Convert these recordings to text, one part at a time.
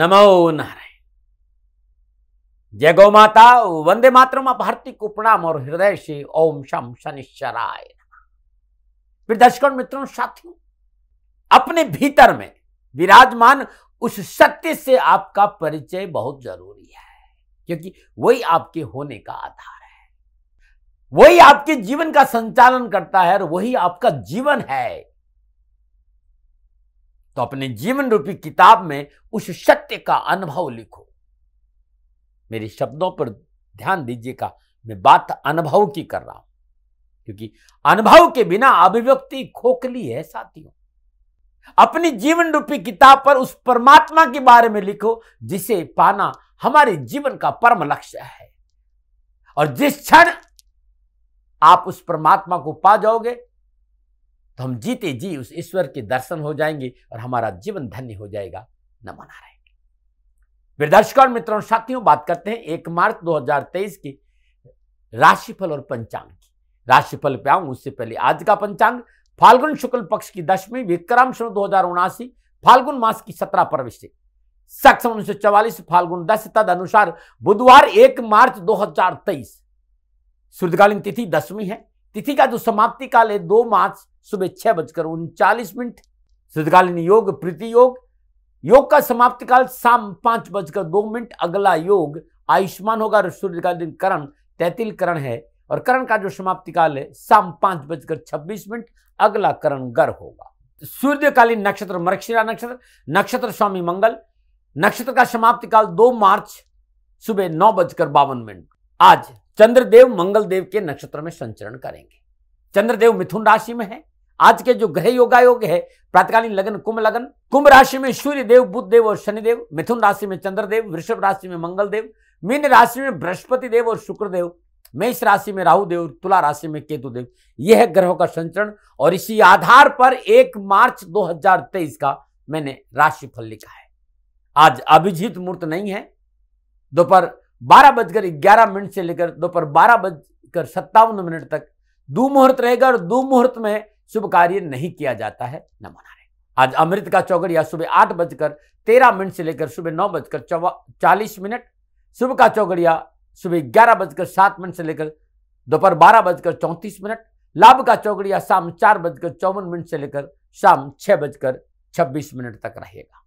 नमो नारायण जय गौ माता वंदे मातरम आप को उपणाम और हृदय से ओम शम शनिश्चराय फिर दर्शकों मित्रों साथियों अपने भीतर में विराजमान उस सत्य से आपका परिचय बहुत जरूरी है क्योंकि वही आपके होने का आधार है वही आपके जीवन का संचालन करता है और वही आपका जीवन है तो अपने जीवन रूपी किताब में उस सत्य का अनुभव लिखो मेरे शब्दों पर ध्यान दीजिएगा मैं बात अनुभव की कर रहा हूं क्योंकि अनुभव के बिना अभिव्यक्ति खोखली है साथियों अपनी जीवन रूपी किताब पर उस परमात्मा के बारे में लिखो जिसे पाना हमारे जीवन का परम लक्ष्य है और जिस क्षण आप उस परमात्मा को पा जाओगे तो हम जीते जी उस ईश्वर के दर्शन हो जाएंगे और हमारा जीवन धन्य हो जाएगा न मना रहे वृदर्शक और मित्रों साथियों बात करते हैं एक मार्च 2023 की राशिफल और पंचांग की राशिफल पे आऊं उससे पहले आज का पंचांग फाल्गुन शुक्ल पक्ष की दशमी विक्रम सन दो फाल्गुन मास की सत्रह प्रविष्टि सक्षम उन्नीस सौ चवालीस फाल्गुन दस तद अनुसार बुधवार एक मार्च 2023 सूर्यकालीन तिथि दसवीं है तिथि का जो समाप्ति काल है दो मार्च सुबह छह बजकर उनचालीस मिनट सिद्धकालीन योग प्रीति योग योग का समाप्ति काल शाम पांच बजकर दो मिनट अगला योग आयुष्मान होगा और सूर्यकालीन करण तैतिल करण है और करण का जो समाप्ति काल है शाम पांच बजकर छब्बीस मिनट अगला करण गर होगा सूर्यकालीन नक्षत्र मृक्षिरा नक्षत्र नक्षत्र स्वामी मंगल नक्षत्र का समाप्ति काल दो मार्च सुबह नौ बजकर बावन मिनट आज चंद्रदेव मंगलदेव के नक्षत्र में संचरण करेंगे चंद्रदेव मिथुन राशि में है आज के जो ग्रह योगायोग है प्रातकालीन लगन कुंभ लगन कुंभ राशि में सूर्य देव बुद्ध देव और शनिदेव मिथुन राशि में चंद्रदेव वृषभ राशि में मंगल देव मीन राशि में बृहस्पति देव और शुक्रदेव मेष राशि में राहु देव तुला राशि में केतु देव यह है ग्रहों का संचरण और इसी आधार पर एक मार्च 2023 का मैंने राशिफल लिखा है आज अभिजीत मुहूर्त नहीं है दोपहर बारह बजकर ग्यारह मिनट से लेकर दोपहर बारह बजकर सत्तावन मिनट तक दो मुहूर्त रहेगा और दो मुहूर्त में शुभ कार्य नहीं किया जाता है न मना रहे आज अमृत का चौगड़िया सुबह आठ बजकर तेरह मिनट से लेकर सुबह नौ बजकर चालीस मिनट शुभ का चौगड़िया सुबह ग्यारह बजकर सात मिनट से लेकर दोपहर बारह बजकर चौंतीस मिनट लाभ का चौगड़िया शाम चार बजकर चौवन मिनट से लेकर शाम छह बजकर छब्बीस मिनट तक रहेगा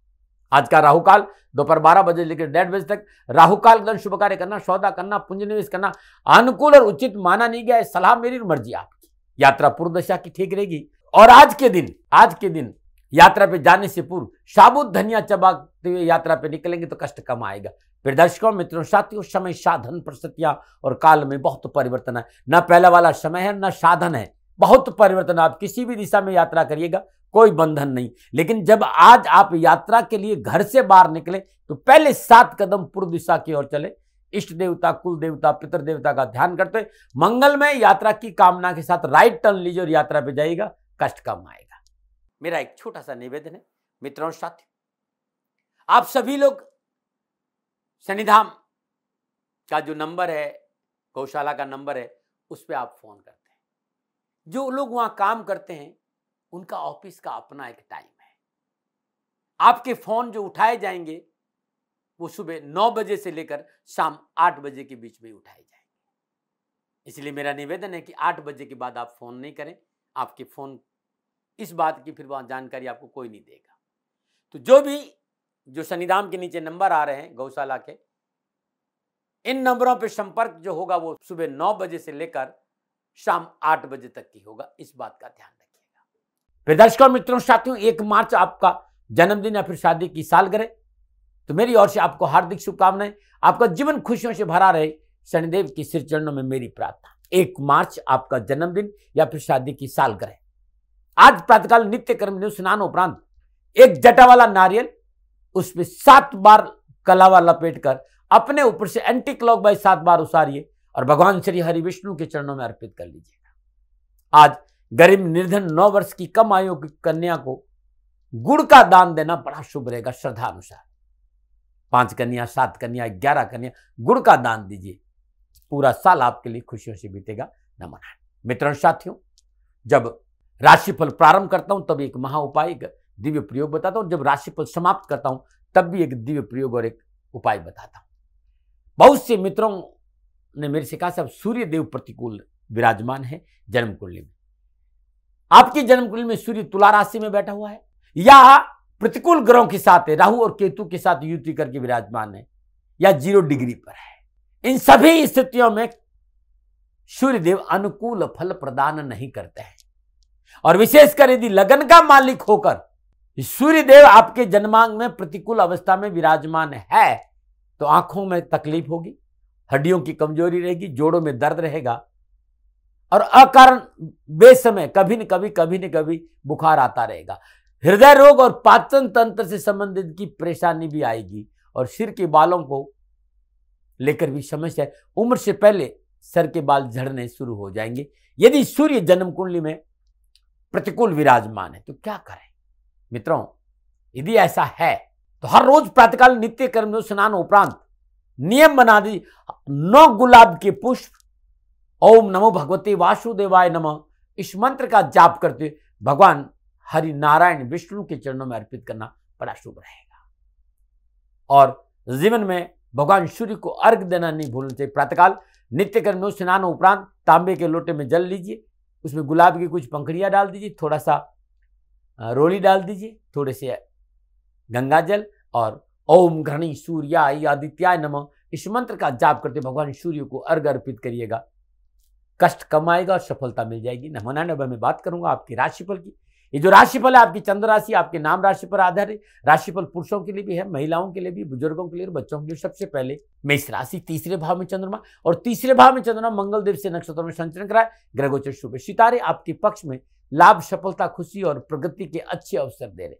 आज का राहुकाल दोपहर बारह बजे लेकर डेढ़ बजे तक राहुकाल शुभ कार्य करना सौदा करना पुंज निवेश करना अनुकूल और उचित माना नहीं गया है सलाह मेरी मर्जी आपकी यात्रा पूर्व दशा की ठीक रहेगी और आज के दिन आज के दिन यात्रा पे जाने से पूर्व साबुत धनिया चबाते हुए यात्रा पे निकलेंगे तो कष्ट कम आएगा फिर दर्शकों मित्रों साथियों समय साधन परिस्थितियां और काल में बहुत परिवर्तन है न पहला वाला समय है न साधन है बहुत परिवर्तन आप किसी भी दिशा में यात्रा करिएगा कोई बंधन नहीं लेकिन जब आज आप यात्रा के लिए घर से बाहर निकले तो पहले सात कदम पूर्व दिशा की ओर चले इष्ट देवता कुल देवता पितर देवता का ध्यान करते हुए मंगलमय यात्रा की कामना के साथ राइट टर्न लीजिए और यात्रा पे जाइएगा कष्ट कम आएगा मेरा एक छोटा सा निवेदन है मित्रों साथी आप सभी लोग शनिधाम का जो नंबर है गौशाला का नंबर है उस पर आप फोन करते हैं जो लोग वहां काम करते हैं उनका ऑफिस का अपना एक टाइम है आपके फोन जो उठाए जाएंगे वो सुबह नौ बजे से लेकर शाम आठ बजे के बीच में उठाई जाएंगे इसलिए मेरा निवेदन है कि आठ बजे के बाद आप फ़ोन नहीं करें आपके फ़ोन इस बात की फिर वहाँ जानकारी आपको कोई नहीं देगा तो जो भी जो शनिधाम के नीचे नंबर आ रहे हैं गौशाला के इन नंबरों पर संपर्क जो होगा वो सुबह नौ बजे से लेकर शाम आठ बजे तक की होगा इस बात का ध्यान रखिएगा फिर दर्शकों मित्रों साथियों एक मार्च आपका जन्मदिन या फिर शादी की सालगिरह तो मेरी ओर से आपको हार्दिक शुभकामनाएं आपका जीवन खुशियों से भरा रहे शनिदेव की सिर चरणों में मेरी प्रार्थना एक मार्च आपका जन्मदिन या फिर शादी की सालगिरह आज प्रातकाल नित्य कर्म स्नान उपरांत एक जटा वाला नारियल उसमें सात बार कलावा लपेट कर अपने ऊपर से एंटी क्लॉक बाई सात बार उसारिये और भगवान श्री हरि विष्णु के चरणों में अर्पित कर लीजिएगा आज गरीब निर्धन नौ वर्ष की कम आयु की कन्या को गुड़ का दान देना बड़ा शुभ रहेगा श्रद्धा अनुसार पांच कन्या सात कन्या ग्यारह कन्या गुड़ का दान दीजिए पूरा साल आपके लिए खुशियों से बीतेगा नमन मित्रों साथियों जब राशिफल प्रारंभ करता हूं तब एक महा उपाय एक दिव्य प्रयोग बताता हूं जब राशिफल समाप्त करता हूं तब भी एक दिव्य प्रयोग और एक उपाय बताता हूं बहुत से मित्रों ने मेरे से कहा सूर्य देव प्रतिकूल विराजमान है जन्म कुंडली में आपकी जन्म कुंडली में सूर्य तुला राशि में बैठा हुआ है या प्रतिकूल ग्रहों के साथ है राहु और केतु के साथ युति करके विराजमान है या जीरो डिग्री पर है इन सभी स्थितियों में सूर्यदेव अनुकूल फल प्रदान नहीं करते हैं और विशेषकर यदि लगन का मालिक होकर सूर्यदेव आपके जन्मांग में प्रतिकूल अवस्था में विराजमान है तो आंखों में तकलीफ होगी हड्डियों की कमजोरी रहेगी जोड़ों में दर्द रहेगा और अकारण बेसमय कभी न कभी कभी न कभी बुखार आता रहेगा हृदय रोग और पाचन तंत्र से संबंधित की परेशानी भी आएगी और सिर के बालों को लेकर भी समस्या उम्र से पहले सर के बाल झड़ने शुरू हो जाएंगे यदि सूर्य जन्म कुंडली में प्रतिकूल विराजमान है तो क्या करें मित्रों यदि ऐसा है तो हर रोज प्रातकाल नित्य कर्म स्नान उपरांत नियम बना दी नौ गुलाब के पुष्प ओम नमो भगवते वासुदेवाय नमः इस मंत्र का जाप करते भगवान हरि नारायण विष्णु के चरणों में अर्पित करना बड़ा शुभ रहेगा और जीवन में भगवान सूर्य को अर्घ देना नहीं भूलना चाहिए प्रातःकाल नित्य कर्म स्नान उपरांत तांबे के लोटे में जल लीजिए उसमें गुलाब की कुछ पंखड़ियाँ डाल दीजिए थोड़ा सा रोली डाल दीजिए थोड़े से गंगा जल और ओम घृणी सूर्या आदित्याय नम इस मंत्र का जाप करते भगवान सूर्य को अर्घ अर्पित करिएगा कष्ट कम आएगा और सफलता मिल जाएगी नमोना नब में बात करूंगा आपकी राशिफल की ये जो राशिफल है आपकी चंद्र राशि आपके नाम राशि पर आधारित राशिफल पुरुषों के लिए भी है महिलाओं के लिए भी बुजुर्गों के लिए बच्चों के लिए सबसे पहले मेष राशि तीसरे भाव में चंद्रमा और तीसरे भाव में चंद्रमा मंगल देव से नक्षत्र में संचरण कराए ग्रहगोचर शुभ सितारे आपके पक्ष में लाभ सफलता खुशी और प्रगति के अच्छे अवसर दे रहे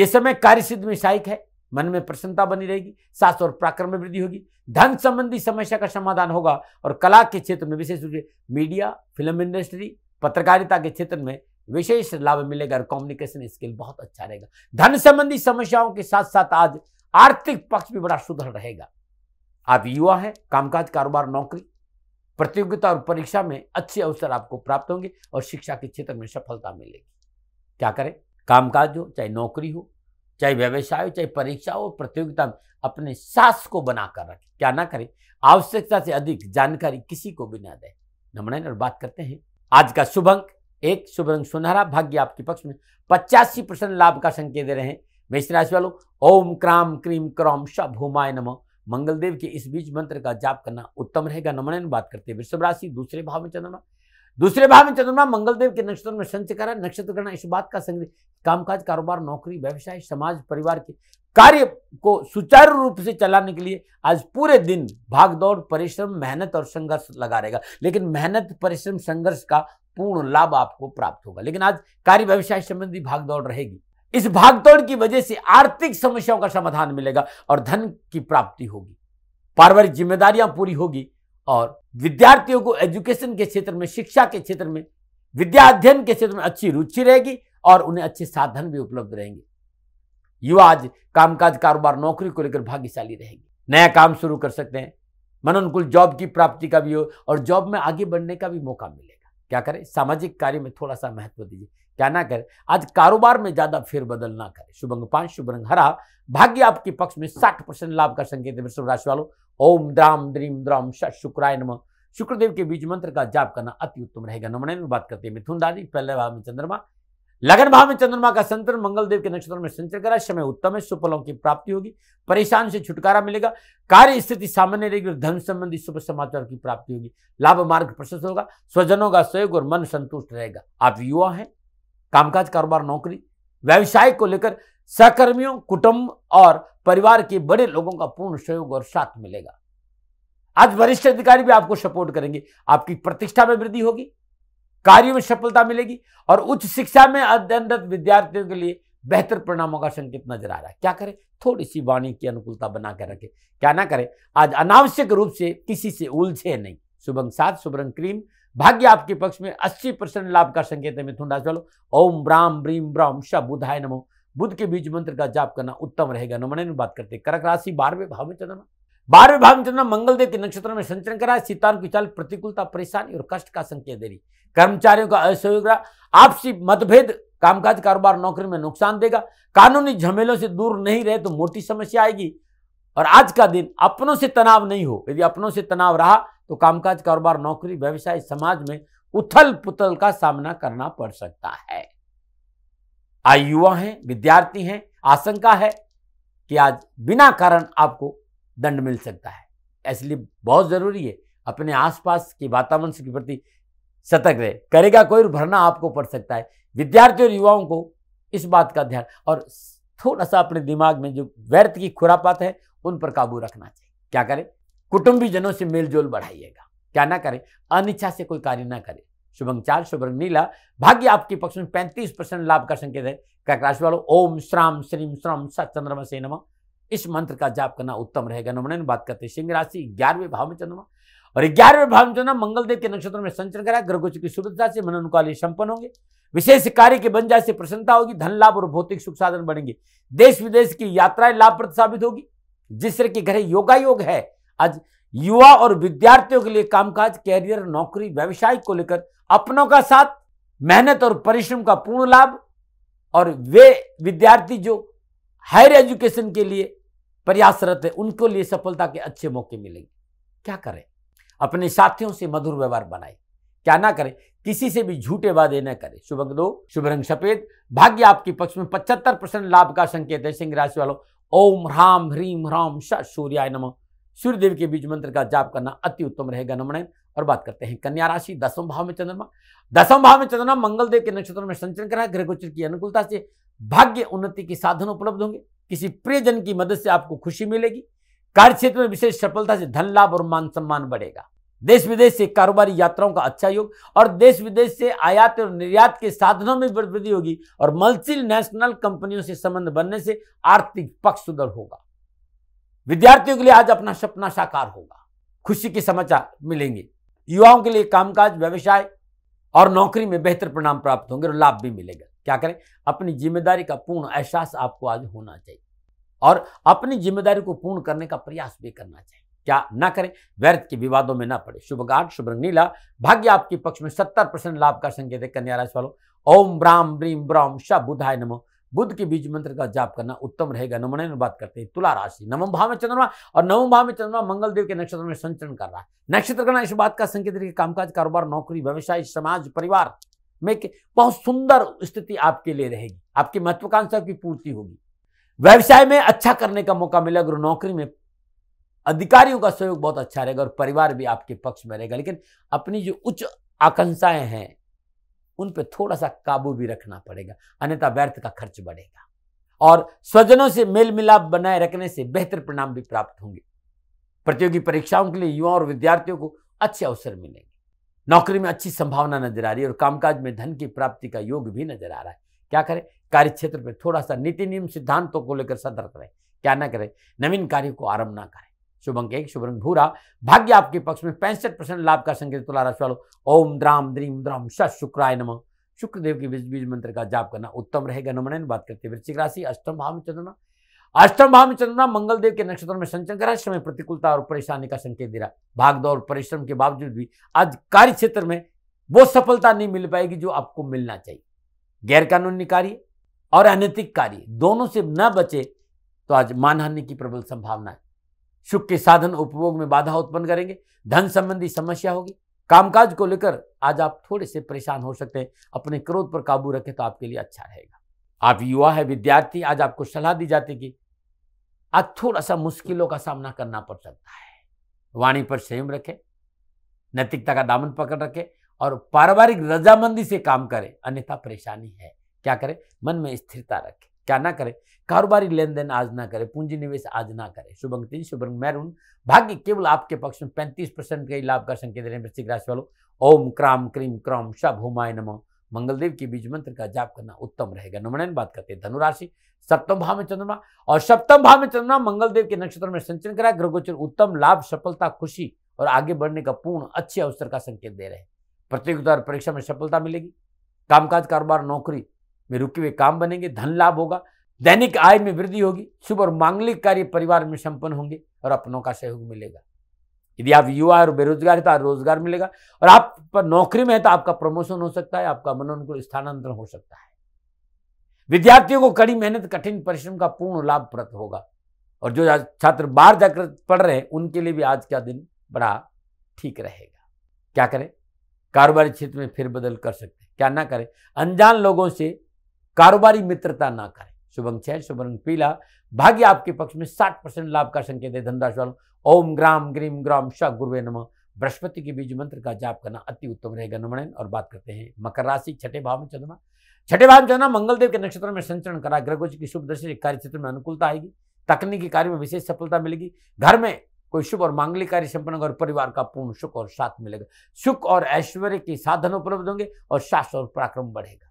ये समय कार्य सिद्ध में सहायक है मन में प्रसन्नता बनी रहेगी सास और प्राक्रम में वृद्धि होगी धन संबंधी समस्या का समाधान होगा और कला के क्षेत्र में विशेष रूप से मीडिया फिल्म इंडस्ट्री पत्रकारिता के क्षेत्र में विशेष लाभ मिलेगा और कम्युनिकेशन स्किल बहुत अच्छा रहेगा धन संबंधी समस्याओं के साथ साथ आज आर्थिक पक्ष भी बड़ा सुधर रहेगा आप युवा हैं कामकाज कारोबार नौकरी प्रतियोगिता और परीक्षा में अच्छे अवसर आपको प्राप्त होंगे और शिक्षा के क्षेत्र में सफलता मिलेगी क्या करें कामकाज हो चाहे नौकरी हो चाहे व्यवसाय हो चाहे परीक्षा हो प्रतियोगिता में अपने सास को बनाकर रखें क्या ना करें आवश्यकता से अधिक जानकारी किसी को भी ना दें नमन और बात करते हैं आज का शुभ अंक एक शुभ रंग सुनहरा भाग्य आपके पक्ष में पचासी परसेंट लाभ का संकेत दे रहे हैं मेष राशि वालों ओम क्राम क्रीम क्रॉम शब हुमाय नमः मंगलदेव के इस बीच मंत्र का जाप करना उत्तम रहेगा नमन बात करते हैं वृषभ राशि दूसरे भाव में चंद्रमा दूसरे भाव में चंद्रमा मंगलदेव के नक्षत्र में संचय करा नक्षत्र करना इस बात का संग्रह कामकाज कारोबार नौकरी व्यवसाय समाज परिवार के कार्य को सुचारू रूप से चलाने के लिए आज पूरे दिन भागदौड़ परिश्रम मेहनत और संघर्ष लगा रहेगा लेकिन मेहनत परिश्रम संघर्ष का पूर्ण लाभ आपको प्राप्त होगा लेकिन आज कार्य व्यवसाय संबंधी भागदौड़ रहेगी इस भागदौड़ की वजह से आर्थिक समस्याओं का समाधान मिलेगा और धन की प्राप्ति होगी पारिवारिक जिम्मेदारियां पूरी होगी और विद्यार्थियों को एजुकेशन के क्षेत्र में शिक्षा के क्षेत्र में विद्या अध्ययन के क्षेत्र में अच्छी रुचि रहेगी और उन्हें अच्छे साधन भी उपलब्ध रहेंगे युवा आज कामकाज कारोबार नौकरी को लेकर भाग्यशाली रहेंगे नया काम शुरू कर सकते हैं मनोनुकूल जॉब की प्राप्ति का भी हो और जॉब में आगे बढ़ने का भी मौका मिलेगा क्या करें सामाजिक कार्य में थोड़ा सा महत्व दीजिए क्या ना करें आज कारोबार में ज्यादा फेर बदल ना करें शुभ अंग पांच शुभ रंग हरा भाग्य आपके पक्ष में साठ परसेंट लाभ का संकेत वृषभ राशि वालों ओम द्राम द्रीम द्राम शुक्राय नम शुक्रदेव के बीज मंत्र का जाप करना अति उत्तम रहेगा नमन बात करते हैं मिथुन दादी पहले भाव में चंद्रमा लगन भाव में चंद्रमा का संतर मंगलदेव के नक्षत्र में संचर करा समय उत्तम है सुफलों की प्राप्ति होगी परेशान से छुटकारा मिलेगा कार्य स्थिति सामान्य रहेगी और धन संबंधी शुभ समाचार की प्राप्ति होगी लाभ मार्ग प्रशस्त होगा स्वजनों का सहयोग और मन संतुष्ट रहेगा आप युवा हैं कामकाज कारोबार नौकरी व्यवसाय को लेकर सहकर्मियों कुटुंब और परिवार के बड़े लोगों का पूर्ण सहयोग और साथ मिलेगा आज वरिष्ठ अधिकारी भी आपको सपोर्ट करेंगे आपकी प्रतिष्ठा में वृद्धि होगी कार्यों में सफलता मिलेगी और उच्च शिक्षा में अध्ययनरत विद्यार्थियों के लिए बेहतर परिणामों का संकेत नजर आ रहा है क्या करें थोड़ी सी वाणी की अनुकूलता बना कर रखें क्या ना करें आज अनावश्यक रूप से किसी से उलझे नहीं शुभम सात शुभरंग क्रीम भाग्य आपके पक्ष में 80 परसेंट लाभ का संकेत है मिथुन राशि वालों ओम ब्राम ब्रीम ब्राम शब बुधाय नमो बुद्ध के बीज मंत्र का जाप करना उत्तम रहेगा नमने बात करते करक राशि बारहवें भाव में चंद्रमा बारहवें भाव में चंद्रमा मंगलदेव के नक्षत्र में संचरण कराए है सीतान की चाल प्रतिकूलता परेशानी और कष्ट का संकेत दे रही कर्मचारियों का असहयोग रहा आपसी मतभेद कामकाज कारोबार नौकरी में नुकसान देगा कानूनी झमेलों से दूर नहीं रहे तो मोटी समस्या आएगी और आज का दिन अपनों से तनाव नहीं हो यदि अपनों से तनाव रहा तो कामकाज कारोबार नौकरी व्यवसाय समाज में उथल पुथल का सामना करना पड़ सकता है आज युवा हैं विद्यार्थी हैं आशंका है कि आज बिना कारण आपको दंड मिल सकता है इसलिए बहुत ज़रूरी है अपने आसपास के वातावरण के प्रति सतर्क रहे करेगा कोई भरना आपको पड़ सकता है विद्यार्थियों और युवाओं को इस बात का ध्यान और थोड़ा सा अपने दिमाग में जो व्यर्थ की खुरापात है उन पर काबू रखना चाहिए क्या करें कुटुंबीजनों से मेलजोल बढ़ाइएगा क्या ना करें अनिच्छा से कोई कार्य ना करें शुभंग चार शुभ रंग नीला भाग्य आपके पक्ष में पैंतीस परसेंट लाभ का संकेत है कर्क राशि वालों ओम श्राम श्रीम श्रम चंद्रमा से नम इस मंत्र का जाप करना उत्तम रहेगा नमन बात करते सिंह राशि ग्यारहवें भाव में चंद्रमा और ग्यारहवें भाव जो ना मंगलदेव के नक्षत्र में संचरण करा ग्रहोच की शुभता से मन अनुकाल संपन्न होंगे विशेष कार्य के बन जाए से प्रसन्नता होगी धन लाभ और भौतिक सुख साधन बढ़ेंगे देश विदेश की यात्राएं लाभप्रद साबित होगी जिस तरह के घर योगा योग है आज युवा और विद्यार्थियों के लिए कामकाज कैरियर नौकरी व्यवसाय को लेकर अपनों का साथ मेहनत और परिश्रम का पूर्ण लाभ और वे विद्यार्थी जो हायर एजुकेशन के लिए प्रयासरत है उनको लिए सफलता के अच्छे मौके मिलेंगे क्या करें अपने साथियों से मधुर व्यवहार बनाए क्या ना करें किसी से भी झूठे वादे न करें शुभ दो शुभ रंग सफेद भाग्य आपके पक्ष में पचहत्तर परसेंट लाभ का संकेत है सिंह राशि वालों ओम ह्राम ह्रीम ह्राम श सूर्याय नमः सूर्यदेव के बीज मंत्र का जाप करना अति उत्तम रहेगा नमन और बात करते हैं कन्या राशि दसम भाव में चंद्रमा दसम भाव में चंद्रमा मंगलदेव के नक्षत्र में संचरण करा ग्रह गोचर की अनुकूलता से भाग्य उन्नति के साधन उपलब्ध होंगे किसी प्रियजन की मदद से आपको खुशी मिलेगी कार्य क्षेत्र में विशेष सफलता से धन लाभ और मान सम्मान बढ़ेगा देश विदेश से कारोबारी यात्राओं का अच्छा योग और देश विदेश से आयात और निर्यात के साधनों में वृद्धि होगी और मल्टी नेशनल कंपनियों से संबंध बनने से आर्थिक पक्ष सुदृढ़ होगा विद्यार्थियों के लिए आज अपना सपना साकार होगा खुशी के समाचार मिलेंगे युवाओं के लिए कामकाज व्यवसाय और नौकरी में बेहतर परिणाम प्राप्त होंगे और लाभ भी मिलेगा क्या करें अपनी जिम्मेदारी का पूर्ण एहसास आपको आज होना चाहिए और अपनी जिम्मेदारी को पूर्ण करने का प्रयास भी करना चाहिए क्या ना करें व्यर्थ के विवादों में ना पड़े शुभ गाठ शुभ रंग नीला भाग्य आपके पक्ष में सत्तर परसेंट लाभ का संकेत है कन्या राशि वालों ओम ब्राम ब्रीम ब्राम शाह बुधाय नमो बुद्ध के बीज मंत्र का जाप करना उत्तम रहेगा नमन बात करते हैं तुला राशि नवम भाव में चंद्रमा और नवम भाव में चंद्रमा मंगल देव के नक्षत्र में संचरण कर रहा है नक्षत्र करना इस बात का संकेत है कामकाज कारोबार नौकरी व्यवसाय समाज परिवार में बहुत सुंदर स्थिति आपके लिए रहेगी आपकी महत्वाकांक्षा की पूर्ति होगी व्यवसाय में अच्छा करने का मौका मिलेगा और नौकरी में अधिकारियों का सहयोग बहुत अच्छा रहेगा और परिवार भी आपके पक्ष में रहेगा लेकिन अपनी जो उच्च आकांक्षाएं हैं उन पर थोड़ा सा काबू भी रखना पड़ेगा अन्यथा व्यर्थ का खर्च बढ़ेगा और स्वजनों से मेल मिलाप बनाए रखने से बेहतर परिणाम भी प्राप्त होंगे प्रतियोगी परीक्षाओं के लिए युवाओं और विद्यार्थियों को अच्छे अवसर मिलेंगे नौकरी में अच्छी संभावना नजर आ रही है और कामकाज में धन की प्राप्ति का योग भी नजर आ रहा है क्या करें कार्य क्षेत्र में थोड़ा सा नीति नियम सिद्धांतों को लेकर सतर्क रहे क्या ना करें नवीन कार्य को आरंभ ना करें शुभ अंक एक शुभ रंग भूरा भाग्य आपके पक्ष में पैंसठ परसेंट लाभ का संकेत तुला राशि वालों ओम द्राम द्रीम द्राम श शुक्राय नम शुक्रदेव के बीज बीज मंत्र का जाप करना उत्तम रहेगा नमन बात करते हैं वृश्चिक राशि अष्टम भाव में चंद्रमा अष्टम भाव में चंद्रमा मंगलदेव के नक्षत्र में संचरण कर समय प्रतिकूलता और परेशानी का संकेत दे रहा और परिश्रम के बावजूद भी आज कार्य क्षेत्र में वो सफलता नहीं मिल पाएगी जो आपको मिलना चाहिए गैरकानूनी कार्य और अनैतिक कार्य दोनों से न बचे तो आज मानहानि की प्रबल संभावना है सुख के साधन उपभोग में बाधा उत्पन्न करेंगे धन संबंधी समस्या होगी कामकाज को लेकर आज आप थोड़े से परेशान हो सकते हैं अपने क्रोध पर काबू रखें तो आपके लिए अच्छा रहेगा आप युवा है विद्यार्थी आज आपको सलाह दी जाती कि आज थोड़ा सा मुश्किलों का सामना करना पड़ सकता है वाणी पर संयम रखें नैतिकता का दामन पकड़ रखें और पारिवारिक रजामंदी से काम करें अन्यथा परेशानी है क्या करें मन में स्थिरता रखें क्या ना करें कारोबारी लेन देन आज ना करें पूंजी निवेश आज ना करें शुभ अंक तीन शुभ अंक मैरून भाग्य केवल आपके पक्ष में पैंतीस परसेंट का ही लाभ का संकेत रहे वृश्चिक राशि वालों ओम क्राम क्रीम क्रम शब हुमाय नमः मंगलदेव के बीज मंत्र का जाप करना उत्तम रहेगा नमन बात करते हैं धनुराशि सप्तम भाव में चंद्रमा और सप्तम भाव में चंद्रमा मंगलदेव के नक्षत्र में संचरण करा ग्रहगोचर उत्तम लाभ सफलता खुशी और आगे बढ़ने का पूर्ण अच्छे अवसर का संकेत दे रहे हैं प्रतियोगिता और परीक्षा में सफलता मिलेगी कामकाज कारोबार नौकरी में रुके हुए काम बनेंगे धन लाभ होगा दैनिक आय में वृद्धि होगी शुभ और मांगलिक कार्य परिवार में संपन्न होंगे और अपनों का सहयोग मिलेगा यदि आप युवा और बेरोजगार है तो रोजगार मिलेगा और आप पर नौकरी में है तो आपका प्रमोशन हो सकता है आपका मनोनुकूल स्थानांतरण हो सकता है विद्यार्थियों को कड़ी मेहनत कठिन परिश्रम का पूर्ण लाभ प्राप्त होगा और जो छात्र बाहर जाकर पढ़ रहे हैं उनके लिए भी आज का दिन बड़ा ठीक रहेगा क्या करें कारोबारी क्षेत्र में फिर बदल कर सकते हैं क्या ना करें अनजान लोगों से कारोबारी मित्रता ना करें शुभ अंक छह शुभ रंग पीला भाग्य आपके पक्ष में साठ परसेंट लाभ का संकेत है धनराशि वालों ओम ग्राम ग्रीम ग्राम श गुरुवे नम बृहस्पति के बीज मंत्र का जाप करना अति उत्तम रहेगा नमणन और बात करते हैं मकर राशि छठे भाव में चंद्रमा छठे भाव में चंद्रमा मंगलदेव के नक्षत्र में संचरण करा ग्रहोज की शुभ दृष्टि कार्य क्षेत्र में अनुकूलता आएगी तकनीकी कार्य में विशेष सफलता मिलेगी घर में कोई शुभ और मांगलिक कार्य संपन्न और परिवार का पूर्ण सुख और साथ मिलेगा सुख और ऐश्वर्य के साधन उपलब्ध होंगे और शास्त्र और पराक्रम बढ़ेगा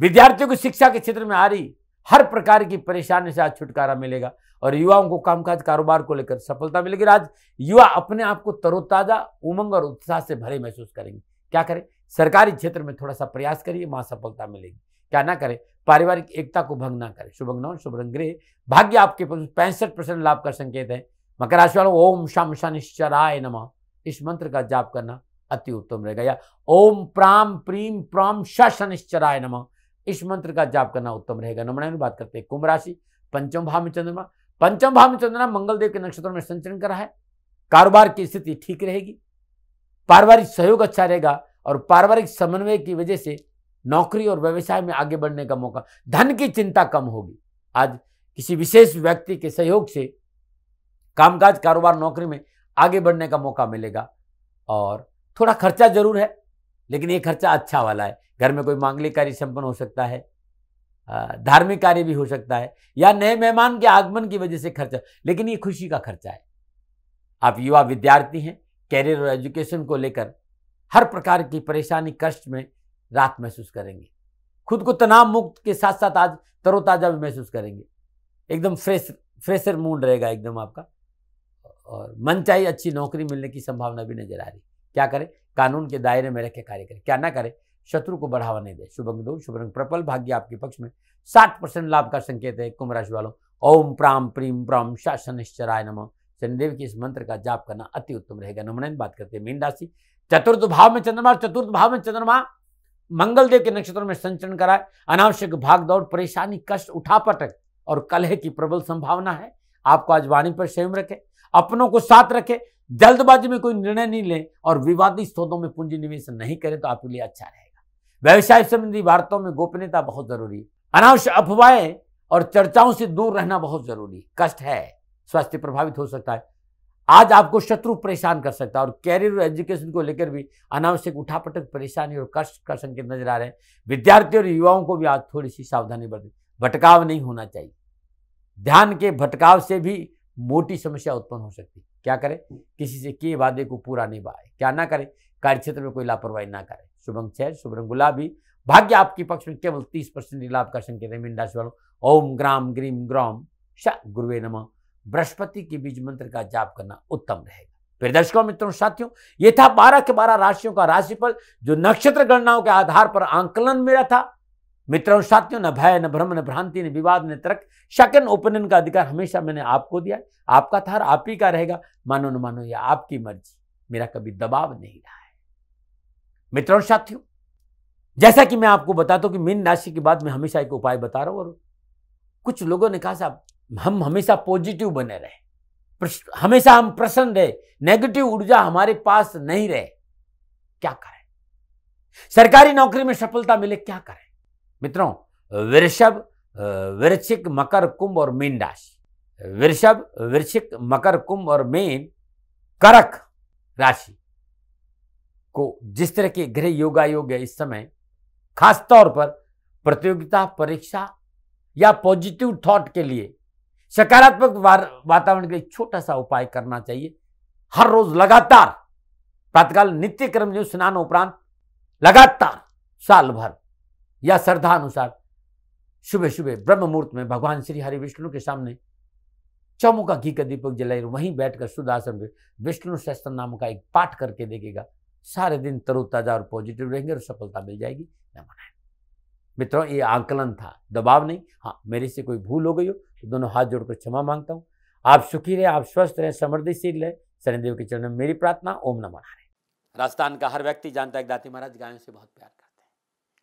विद्यार्थियों की शिक्षा के क्षेत्र में आ रही हर प्रकार की परेशानी से आज छुटकारा मिलेगा और युवाओं को कामकाज कारोबार को लेकर सफलता मिलेगी आज युवा अपने आप को तरोताजा उमंग और उत्साह से भरे महसूस करेंगे क्या करें सरकारी क्षेत्र में थोड़ा सा प्रयास करिए वहां सफलता मिलेगी क्या ना करें पारिवारिक एकता को भंग ना करें शुभ नौ शुभ रंग भाग्य आपके पैंसठ परसेंट लाभ का संकेत है मकर राशि वालों ओम शाम शनिश्चराय नमः इस मंत्र का जाप करना अति उत्तम रहेगा या ओम प्राम प्रीम प्राम शनिश्चराय नमः इस मंत्र का जाप करना उत्तम रहेगा नमनायन बात करते हैं कुंभ राशि पंचम भाव में चंद्रमा पंचम भाव में चंद्रमा मंगलदेव के नक्षत्र में संचरण कर रहा है कारोबार की स्थिति ठीक रहेगी पारिवारिक सहयोग अच्छा रहेगा और पारिवारिक समन्वय की वजह से नौकरी और व्यवसाय में आगे बढ़ने का मौका धन की चिंता कम होगी आज किसी विशेष व्यक्ति के सहयोग से कामकाज कारोबार नौकरी में आगे बढ़ने का मौका मिलेगा और थोड़ा खर्चा जरूर है लेकिन ये खर्चा अच्छा वाला है घर में कोई मांगलिक कार्य संपन्न हो सकता है धार्मिक कार्य भी हो सकता है या नए मेहमान के आगमन की वजह से खर्चा लेकिन ये खुशी का खर्चा है आप युवा विद्यार्थी हैं कैरियर और एजुकेशन को लेकर हर प्रकार की परेशानी कष्ट में राहत महसूस करेंगे खुद को तनाव मुक्त के साथ साथ आज तरोताज़ा भी महसूस करेंगे एकदम फ्रेश फ्रेशर मूड रहेगा एकदम आपका और मन चाहिए अच्छी नौकरी मिलने की संभावना भी नज़र आ रही है क्या करें कानून के दायरे में रखे कार्य करें क्या ना करें शत्रु को बढ़ावा नहीं दे शुभ दो शुभ रंग प्रबल भाग्य आपके पक्ष में साठ परसेंट लाभ का संकेत है कुंभ राशि वालों ओम प्राम प्रीम प्राम शासनिश्चराय नमः शनिदेव के इस मंत्र का जाप करना अति उत्तम रहेगा नमन बात करते हैं मीन राशि चतुर्थ भाव में चंद्रमा चतुर्थ भाव में चंद्रमा मंगल देव के नक्षत्र में संचरण कराए अनावश्यक भाग दौड़ परेशानी कष्ट उठापटक और कलह की प्रबल संभावना है आपको आज वाणी पर संयम रखें अपनों को साथ रखे जल्दबाजी में कोई निर्णय नहीं ले और विवादित स्रोतों में पूंजी निवेश नहीं करें तो आपके लिए अच्छा रहेगा व्यवसाय संबंधी वार्ताओं में गोपनीयता बहुत जरूरी है अनावश्यक अफवाहें और चर्चाओं से दूर रहना बहुत जरूरी कष्ट है स्वास्थ्य प्रभावित हो सकता है आज आपको शत्रु परेशान कर सकता है और कैरियर और एजुकेशन को लेकर भी अनावश्यक उठापटक परेशानी और कष्ट का संकेत नजर आ रहे हैं विद्यार्थियों और युवाओं को भी आज थोड़ी सी सावधानी बरती भटकाव नहीं होना चाहिए ध्यान के भटकाव से भी मोटी समस्या उत्पन्न हो सकती है क्या करें किसी से किए वादे को पूरा नहीं पाए क्या ना करें क्षेत्र में कोई लापरवाही ना करें शुभंग छह शुभ रंग गुलाबी भाग्य आपके पक्ष में केवल तीस परसेंट लाभ का संकेत है मीन राशि वालों ओम ग्राम ग्रीम ग्राम शाह गुरुवे नम बृहस्पति के बीज मंत्र का जाप करना उत्तम रहेगा फिर दर्शकों मित्रों साथियों ये था बारह के बारह राशियों का राशिफल जो नक्षत्र गणनाओं के आधार पर आंकलन मेरा था मित्रों साथियों न भय न भ्रम न भ्रांति न विवाद न तर्क शक ओपिनियन का अधिकार हमेशा मैंने आपको दिया आपका थार आप ही का रहेगा मानो न मानो यह आपकी मर्जी मेरा कभी दबाव नहीं रहा है मित्रों साथियों जैसा कि मैं आपको बताता हूं कि मीन राशि के बाद मैं हमेशा एक उपाय बता रहा हूं और कुछ लोगों ने कहा साहब हम हमेशा पॉजिटिव बने रहे हमेशा हम प्रसन्न रहे नेगेटिव ऊर्जा हमारे पास नहीं रहे क्या करें सरकारी नौकरी में सफलता मिले क्या करें मित्रों वृषभ वृश्चिक मकर कुंभ और मीन राशि वृषभ वृश्चिक मकर कुंभ और मीन करक राशि को जिस तरह के गृह योगा योग है इस समय खास तौर पर प्रतियोगिता परीक्षा या पॉजिटिव थॉट के लिए सकारात्मक वातावरण के लिए छोटा सा उपाय करना चाहिए हर रोज लगातार प्रातकाल नित्य कर्म जो स्नान उपरांत लगातार साल भर या श्रद्धा अनुसार सुबह सुबह ब्रह्म मुहूर्त में भगवान श्री हरि विष्णु के सामने चौमू का घी का दीपक जलाए वहीं बैठकर शुद्ध आसन में विष्णु सहस्त्र नाम का एक पाठ करके देखेगा सारे दिन तरोताजा और पॉजिटिव रहेंगे और सफलता मिल जाएगी नमन मित्रों ये आंकलन था दबाव नहीं हाँ मेरे से कोई भूल हो गई हो तो दोनों हाथ जोड़कर क्षमा मांगता हूँ आप सुखी रहें आप स्वस्थ रहें समृद्धिशील रहें शनिदेव के चरण में मेरी प्रार्थना ओम नमः राजस्थान का हर व्यक्ति जानता है दाती महाराज गायों से बहुत प्यार